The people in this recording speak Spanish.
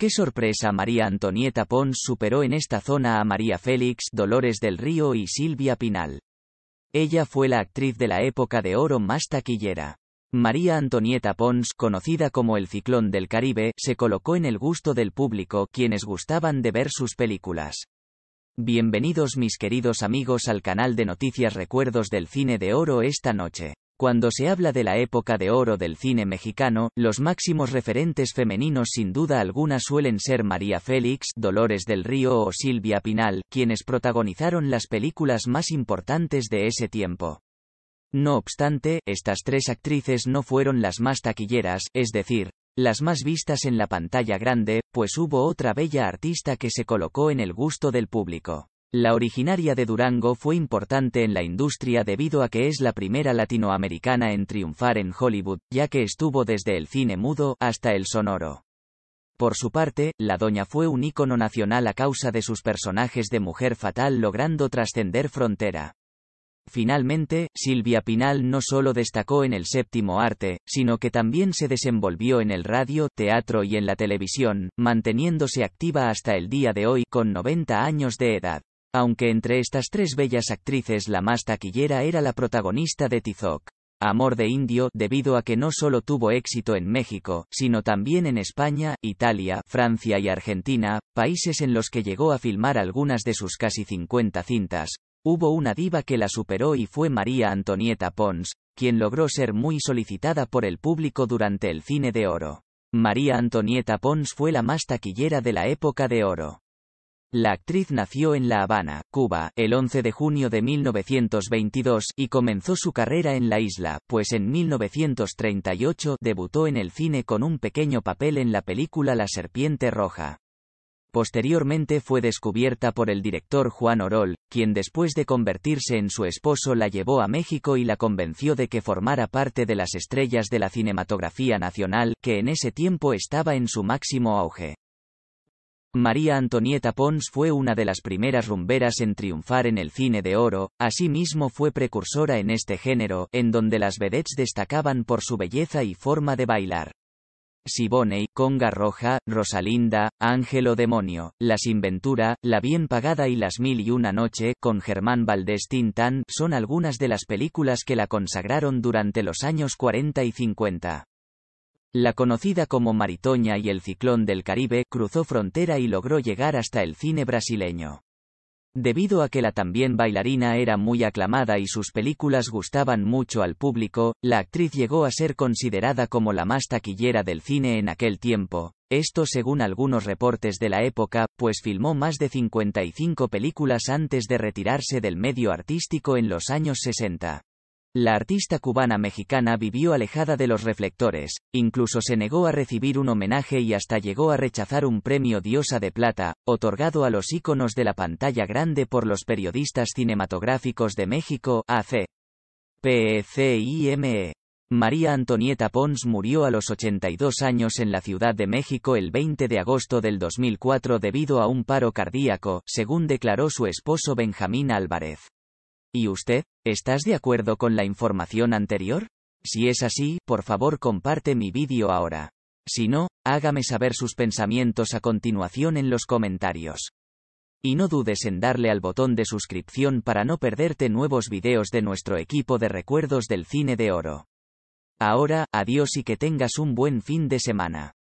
Qué sorpresa María Antonieta Pons superó en esta zona a María Félix, Dolores del Río y Silvia Pinal. Ella fue la actriz de la época de oro más taquillera. María Antonieta Pons, conocida como el Ciclón del Caribe, se colocó en el gusto del público, quienes gustaban de ver sus películas. Bienvenidos mis queridos amigos al canal de noticias Recuerdos del Cine de Oro esta noche. Cuando se habla de la época de oro del cine mexicano, los máximos referentes femeninos sin duda alguna suelen ser María Félix, Dolores del Río o Silvia Pinal, quienes protagonizaron las películas más importantes de ese tiempo. No obstante, estas tres actrices no fueron las más taquilleras, es decir, las más vistas en la pantalla grande, pues hubo otra bella artista que se colocó en el gusto del público. La originaria de Durango fue importante en la industria debido a que es la primera latinoamericana en triunfar en Hollywood, ya que estuvo desde el cine mudo hasta el sonoro. Por su parte, la doña fue un ícono nacional a causa de sus personajes de mujer fatal logrando trascender frontera. Finalmente, Silvia Pinal no solo destacó en el séptimo arte, sino que también se desenvolvió en el radio, teatro y en la televisión, manteniéndose activa hasta el día de hoy, con 90 años de edad. Aunque entre estas tres bellas actrices la más taquillera era la protagonista de Tizoc. Amor de Indio, debido a que no solo tuvo éxito en México, sino también en España, Italia, Francia y Argentina, países en los que llegó a filmar algunas de sus casi 50 cintas. Hubo una diva que la superó y fue María Antonieta Pons, quien logró ser muy solicitada por el público durante el cine de oro. María Antonieta Pons fue la más taquillera de la época de oro. La actriz nació en La Habana, Cuba, el 11 de junio de 1922, y comenzó su carrera en la isla, pues en 1938 debutó en el cine con un pequeño papel en la película La Serpiente Roja. Posteriormente fue descubierta por el director Juan Orol, quien después de convertirse en su esposo la llevó a México y la convenció de que formara parte de las estrellas de la cinematografía nacional, que en ese tiempo estaba en su máximo auge. María Antonieta Pons fue una de las primeras rumberas en triunfar en el cine de oro, asimismo fue precursora en este género, en donde las vedettes destacaban por su belleza y forma de bailar. Siboney, Conga Roja, Rosalinda, o Demonio, La Sin La Bien Pagada y Las Mil y Una Noche, con Germán Valdés Tintán, son algunas de las películas que la consagraron durante los años 40 y 50. La conocida como Maritoña y el Ciclón del Caribe cruzó frontera y logró llegar hasta el cine brasileño. Debido a que la también bailarina era muy aclamada y sus películas gustaban mucho al público, la actriz llegó a ser considerada como la más taquillera del cine en aquel tiempo, esto según algunos reportes de la época, pues filmó más de 55 películas antes de retirarse del medio artístico en los años 60. La artista cubana mexicana vivió alejada de los reflectores, incluso se negó a recibir un homenaje y hasta llegó a rechazar un premio Diosa de Plata, otorgado a los íconos de la pantalla grande por los periodistas cinematográficos de México, AC. PECIME. María Antonieta Pons murió a los 82 años en la Ciudad de México el 20 de agosto del 2004 debido a un paro cardíaco, según declaró su esposo Benjamín Álvarez. ¿Y usted? ¿Estás de acuerdo con la información anterior? Si es así, por favor comparte mi vídeo ahora. Si no, hágame saber sus pensamientos a continuación en los comentarios. Y no dudes en darle al botón de suscripción para no perderte nuevos videos de nuestro equipo de recuerdos del cine de oro. Ahora, adiós y que tengas un buen fin de semana.